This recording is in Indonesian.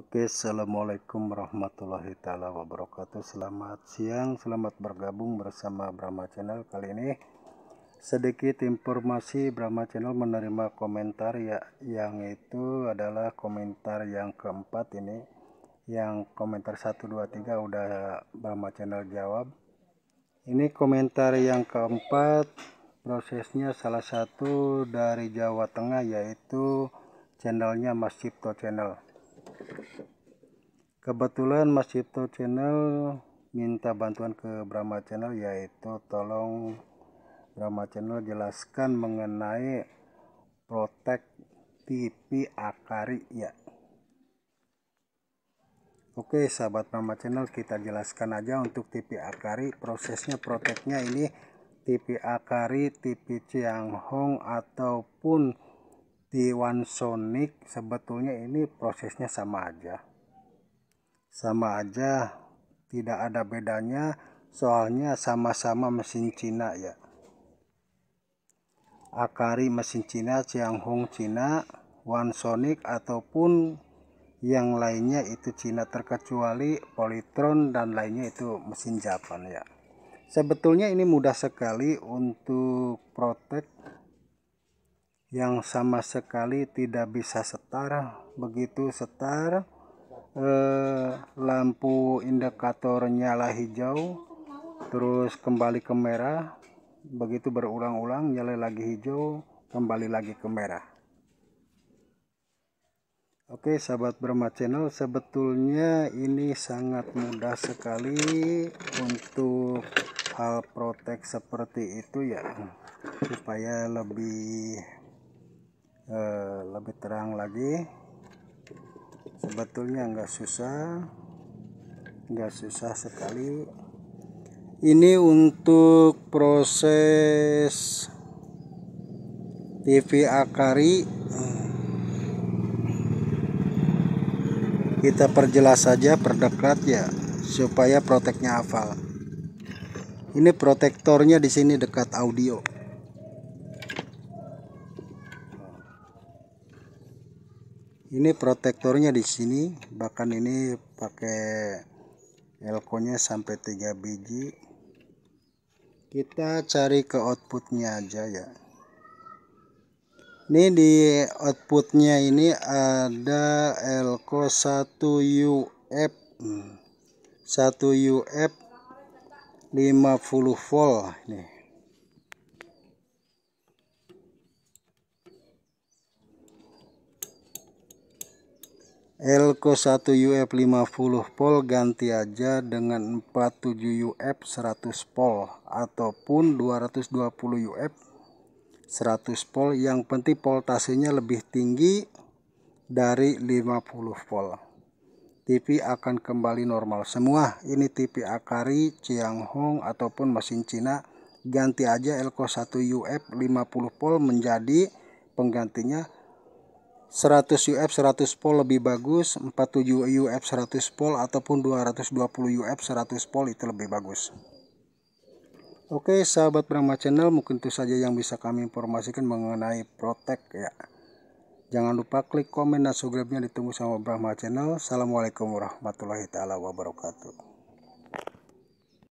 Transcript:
Oke, Assalamualaikum warahmatullahi taala wabarakatuh. Selamat siang, selamat bergabung bersama Brahma Channel kali ini. Sedikit informasi Brahma Channel menerima komentar ya yang itu adalah komentar yang keempat ini. Yang komentar 1 2 3 udah Brahma Channel jawab. Ini komentar yang keempat prosesnya salah satu dari Jawa Tengah yaitu channelnya Mas Cipto Channel kebetulan Mas Cipto Channel minta bantuan ke Brahma Channel yaitu tolong Brahma Channel jelaskan mengenai protek TV Akari ya Oke sahabat Brahma Channel kita jelaskan aja untuk TV Akari prosesnya proteknya ini TV Akari, TV Chiang Hong ataupun T1 Sonic sebetulnya ini prosesnya sama aja sama aja tidak ada bedanya soalnya sama-sama mesin Cina ya Akari mesin Cina Chiang Hong Cina One Sonic ataupun yang lainnya itu Cina terkecuali Polytron dan lainnya itu mesin Jepang ya sebetulnya ini mudah sekali untuk protek yang sama sekali tidak bisa setara begitu setara eh, lampu indikator nyala hijau terus kembali ke merah begitu berulang-ulang nyala lagi hijau kembali lagi ke merah Oke sahabat Brahma Channel sebetulnya ini sangat mudah sekali untuk hal protek seperti itu ya supaya lebih eh, lebih terang lagi sebetulnya nggak susah nggak susah sekali ini untuk proses TV Akari kita perjelas saja perdekat ya supaya proteknya hafal ini protektornya di sini dekat audio ini protektornya di sini bahkan ini pakai elkonya sampai 3 biji kita cari ke outputnya aja ya ini di outputnya ini ada elko 1 UF 1 UF 50 volt nih Elko 1 UF 50 pol ganti aja dengan 47 UF 100 pol ataupun 220 UF 100 pol yang penting voltasenya lebih tinggi dari 50 volt TV akan kembali normal semua ini TV Akari Chiang Hong ataupun mesin Cina ganti aja Elko 1 UF 50 volt menjadi penggantinya 100 UF 100 pol lebih bagus, 47 UF 100 pol ataupun 220 UF 100 pol itu lebih bagus. Oke, sahabat Brahma Channel, mungkin itu saja yang bisa kami informasikan mengenai Protek ya. Jangan lupa klik komen dan subscribe-nya ditunggu sama Brahma Channel. Assalamualaikum warahmatullahi taala wabarakatuh.